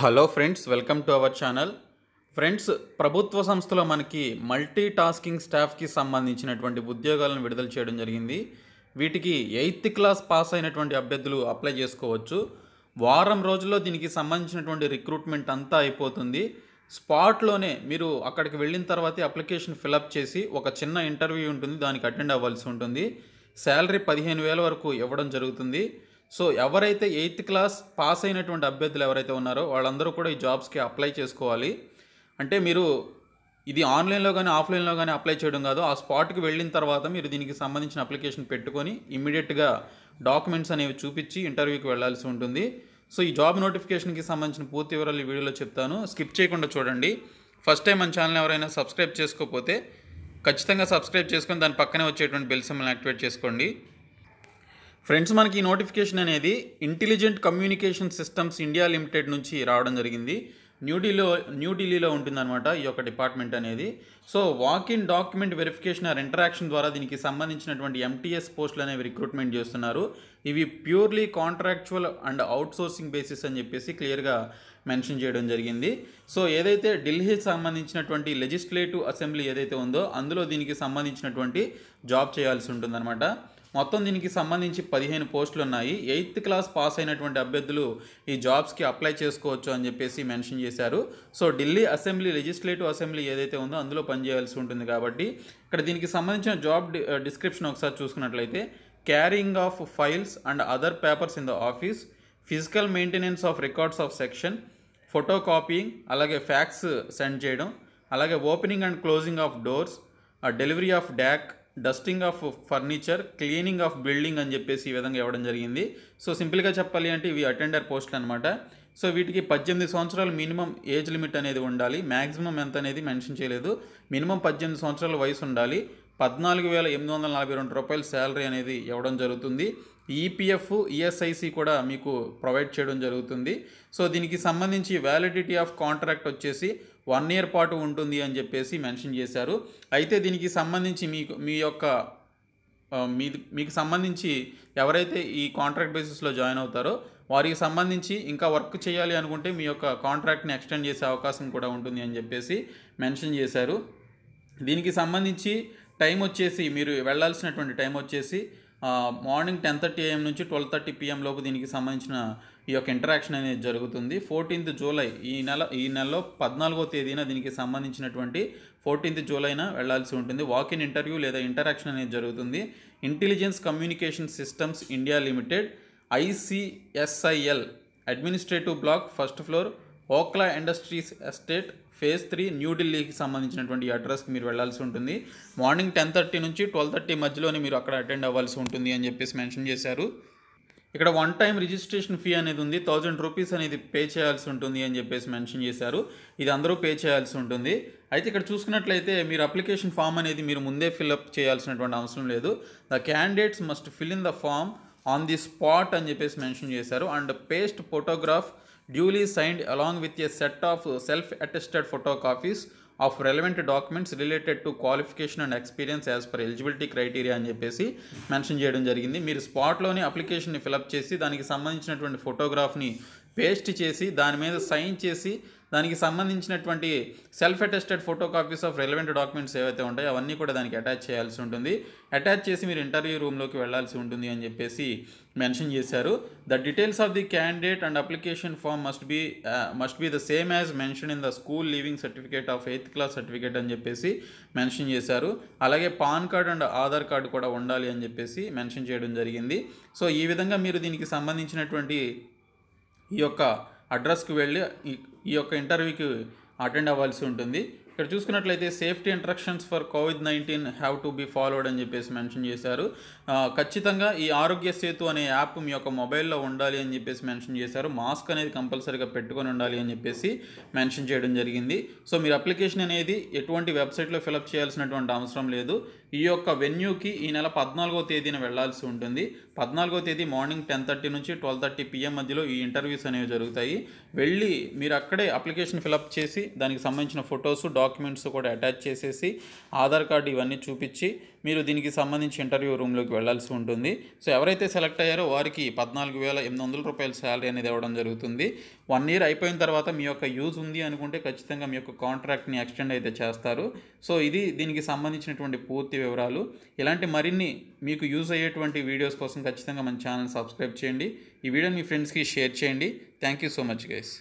hello friends welcome to our channel friends ప్రభుత్వ సంస్థలో మనకి మల్టీ టాస్కింగ్ స్టాఫ్కి సంబంధించినటువంటి ఉద్యోగాలను విడుదల చేయడం జరిగింది వీటికి ఎయిత్ క్లాస్ పాస్ అయినటువంటి అభ్యర్థులు అప్లై చేసుకోవచ్చు వారం రోజుల్లో దీనికి సంబంధించినటువంటి రిక్రూట్మెంట్ అంతా అయిపోతుంది స్పాట్లోనే మీరు అక్కడికి వెళ్ళిన తర్వాత అప్లికేషన్ ఫిలప్ చేసి ఒక చిన్న ఇంటర్వ్యూ ఉంటుంది దానికి అటెండ్ అవ్వాల్సి ఉంటుంది శాలరీ పదిహేను వేల వరకు ఇవ్వడం జరుగుతుంది సో ఎవరైతే ఎయిత్ క్లాస్ పాస్ అయినటువంటి అభ్యర్థులు ఎవరైతే ఉన్నారో వాళ్ళందరూ కూడా ఈ జాబ్స్కి అప్లై చేసుకోవాలి అంటే మీరు ఇది ఆన్లైన్లో కానీ ఆఫ్లైన్లో కానీ అప్లై చేయడం కాదు ఆ స్పాట్కి వెళ్ళిన తర్వాత మీరు దీనికి సంబంధించిన అప్లికేషన్ పెట్టుకొని ఇమ్మీడియట్గా డాక్యుమెంట్స్ అనేవి చూపించి ఇంటర్వ్యూకి వెళ్ళాల్సి ఉంటుంది సో ఈ జాబ్ నోటిఫికేషన్కి సంబంధించిన పూర్తి వివరాలు ఈ వీడియోలో చెప్తాను స్కిప్ చేయకుండా చూడండి ఫస్ట్ టైం మన ఛానల్ ఎవరైనా సబ్స్క్రైబ్ చేసుకోకపోతే ఖచ్చితంగా సబ్స్క్రైబ్ చేసుకొని దాని పక్కనే వచ్చేటువంటి బెల్ సింబల్ని యాక్టివేట్ చేసుకోండి ఫ్రెండ్స్ మనకి ఈ నోటిఫికేషన్ అనేది intelligent communication systems India limited నుంచి రావడం జరిగింది న్యూఢిల్లీలో న్యూఢిల్లీలో ఉంటుందన్నమాట ఈ యొక్క డిపార్ట్మెంట్ అనేది so walk in document verification or interaction ద్వారా దీనికి సంబంధించినటువంటి ఎంటీఎస్ పోస్టులు అనేవి రిక్రూట్మెంట్ చేస్తున్నారు ఇవి purely contractual and outsourcing basis అని చెప్పేసి క్లియర్గా మెన్షన్ చేయడం జరిగింది సో ఏదైతే ఢిల్లీకి సంబంధించినటువంటి లెజిస్లేటివ్ అసెంబ్లీ ఏదైతే ఉందో అందులో దీనికి సంబంధించినటువంటి జాబ్ చేయాల్సి ఉంటుందన్నమాట మొత్తం దీనికి సంబంధించి పదిహేను పోస్టులు ఉన్నాయి ఎయిత్ క్లాస్ పాస్ అయినటువంటి అభ్యర్థులు ఈ జాబ్స్కి అప్లై చేసుకోవచ్చు అని చెప్పేసి మెన్షన్ చేశారు so Delhi assembly legislative assembly ఏదైతే ఉందో అందులో పనిచేయాల్సి ఉంటుంది కాబట్టి ఇక్కడ దీనికి సంబంధించిన జాబ్ డిస్క్రిప్షన్ ఒకసారి చూసుకున్నట్లయితే carrying of files and other papers in the office physical maintenance of records of section photocopying అలాగే ఫ్యాక్స్ సెండ్ చేయడం అలాగే opening and closing of doors delivery of dak dusting of furniture cleaning of building అని చెప్పేసి ఈ విధంగా ఇవ్వడం జరిగింది so సింపుల్గా చెప్పాలి అంటే ఇవి అటెండర్ పోస్టులు అనమాట సో వీటికి పద్దెనిమిది సంవత్సరాలు మినిమం ఏజ్ లిమిట్ అనేది ఉండాలి మ్యాక్సిమం ఎంత అనేది మెన్షన్ చేయలేదు మినిమం పద్దెనిమిది సంవత్సరాల వయసు ఉండాలి పద్నాలుగు వేల ఎనిమిది వందల నలభై రెండు రూపాయల శాలరీ అనేది ఇవ్వడం జరుగుతుంది ఈపీఎఫ్ ఈఎస్ఐసి కూడా మీకు ప్రొవైడ్ చేయడం జరుగుతుంది సో దీనికి సంబంధించి వ్యాలిడిటీ ఆఫ్ కాంట్రాక్ట్ వచ్చేసి వన్ ఇయర్ పాటు ఉంటుంది అని చెప్పేసి మెన్షన్ చేశారు అయితే దీనికి సంబంధించి మీకు మీ యొక్క మీ మీకు సంబంధించి ఎవరైతే ఈ కాంట్రాక్ట్ బేసిస్లో జాయిన్ అవుతారో వారికి సంబంధించి ఇంకా వర్క్ చేయాలి అనుకుంటే మీ యొక్క కాంట్రాక్ట్ని ఎక్స్టెండ్ చేసే అవకాశం కూడా ఉంటుంది అని చెప్పేసి మెన్షన్ చేశారు దీనికి సంబంధించి టైం వచ్చేసి మీరు వెళ్ళాల్సినటువంటి టైం వచ్చేసి మార్నింగ్ టెన్ థర్టీ ఏఎం నుంచి ట్వెల్వ్ థర్టీ పిఎం లోపు దీనికి సంబంధించిన ఈ యొక్క ఇంటరాక్షన్ అనేది జరుగుతుంది ఫోర్టీన్త్ జూలై ఈ నెల ఈ నెలలో పద్నాలుగో తేదీన దీనికి సంబంధించినటువంటి ఫోర్టీన్త్ జూలైన వెళ్లాల్సి ఉంటుంది వాక్ ఇన్ ఇంటర్వ్యూ లేదా ఇంటరాక్షన్ అనేది జరుగుతుంది intelligence communication systems India limited ICSIL administrative block first floor Okhla industries estate phase three న్యూఢిల్లీకి సంబంధించినటువంటి అడ్రస్కి మీరు వెళ్లాల్సి ఉంటుంది మార్నింగ్ టెన్ థర్టీ నుంచి ట్వెల్వ్ థర్టీ మధ్యలోనే మీరు అక్కడ అటెండ్ అవ్వాల్సి ఉంటుంది అని చెప్పేసి మెన్షన్ చేశారు ఇక్కడ వన్ టైం రిజిస్ట్రేషన్ ఫీ అనేది ఉంది థౌజండ్ రూపీస్ అనేది పే చేయాల్సి ఉంటుంది అని చెప్పేసి మెన్షన్ చేశారు ఇది అందరూ పే చేయాల్సి ఉంటుంది అయితే ఇక్కడ చూసుకున్నట్లయితే మీరు అప్లికేషన్ ఫామ్ అనేది మీరు ముందే ఫిల్అప్ చేయాల్సినటువంటి అవసరం లేదు the candidates must fill in the form on the spot అని చెప్పేసి మెన్షన్ చేశారు and paste photograph duly signed along with a set of self attested photocopies of relevant documents related to qualification and experience as per eligibility criteria అని చెప్పేసి mention చేయడం జరిగింది మీరు స్పాట్లోని అప్లికేషన్ని fill up చేసి దానికి సంబంధించినటువంటి ఫోటోగ్రాఫ్ని పేస్ట్ చేసి దాని మీద సైన్ చేసి దానికి సంబంధించినటువంటి self attested photocopies of relevant documents ఏవైతే ఉంటాయో అవన్నీ కూడా దానికి అటాచ్ చేయాల్సి ఉంటుంది అటాచ్ చేసి మీరు ఇంటర్వ్యూ రూమ్లోకి వెళ్లాల్సి ఉంటుంది అని చెప్పేసి మెన్షన్ చేశారు the details of the candidate and application form must be must be the same as mention in the school leaving certificate of eighth class certificate అని చెప్పేసి మెన్షన్ చేశారు అలాగే PAN card and Aadhaar card కూడా ఉండాలి అని చెప్పేసి mention చేయడం జరిగింది సో ఈ విధంగా మీరు దీనికి సంబంధించినటువంటి ఈ యొక్క అడ్రస్కి వెళ్ళి ఈ యొక్క ఇంటర్వ్యూకి అటెండ్ అవ్వాల్సి ఉంటుంది ఇక్కడ చూసుకున్నట్లయితే safety instructions for covid nineteen have to be followed అని చెప్పేసి మెన్షన్ చేశారు ఖచ్చితంగా ఈ ఆరోగ్య సేతు అనే యాప్ మీ యొక్క మొబైల్లో ఉండాలి అని చెప్పేసి మెన్షన్ చేశారు మాస్క్ అనేది కంపల్సరీగా పెట్టుకొని ఉండాలి అని చెప్పేసి మెన్షన్ చేయడం జరిగింది సో మీరు అప్లికేషన్ అనేది ఎటువంటి వెబ్సైట్లో ఫిలప్ చేయాల్సినటువంటి అవసరం లేదు ఈ యొక్క వెన్యూకి ఈ నెల పద్నాలుగో తేదీన వెళ్లాల్సి ఉంటుంది పద్నాలుగో తేదీ మార్నింగ్ టెన్ థర్టీ నుంచి ట్వెల్వ్ థర్టీ పిఎం మధ్యలో ఈ ఇంటర్వ్యూస్ అనేవి జరుగుతాయి వెళ్ళి మీరు అక్కడే అప్లికేషన్ ఫిలప్ చేసి దానికి సంబంధించిన ఫొటోస్ డాక్యుమెంట్స్ డాక్యుమెంట్స్ కూడా అటాచ్ చేసేసి ఆధార్ కార్డు ఇవన్నీ చూపించి మీరు దీనికి సంబంధించి ఇంటర్వ్యూ రూమ్లోకి వెళ్లాల్సి ఉంటుంది సో ఎవరైతే సెలెక్ట్ అయ్యారో వారికి పద్నాలుగు వేల ఎనిమిది వందల రూపాయల శాలరీ అనేది ఇవ్వడం జరుగుతుంది వన్ ఇయర్ అయిపోయిన తర్వాత మీ యొక్క యూజ్ ఉంది అనుకుంటే ఖచ్చితంగా మీ యొక్క కాంట్రాక్ట్ని ఎక్స్టెండ్ అయితే చేస్తారు సో ఇది దీనికి సంబంధించినటువంటి పూర్తి వివరాలు ఇలాంటి మరిన్ని మీకు యూజ్ అయ్యేటువంటి వీడియోస్ కోసం ఖచ్చితంగా మన ఛానల్ సబ్స్క్రైబ్ చేయండి ఈ వీడియోని మీ ఫ్రెండ్స్కి షేర్ చేయండి thank you so much guys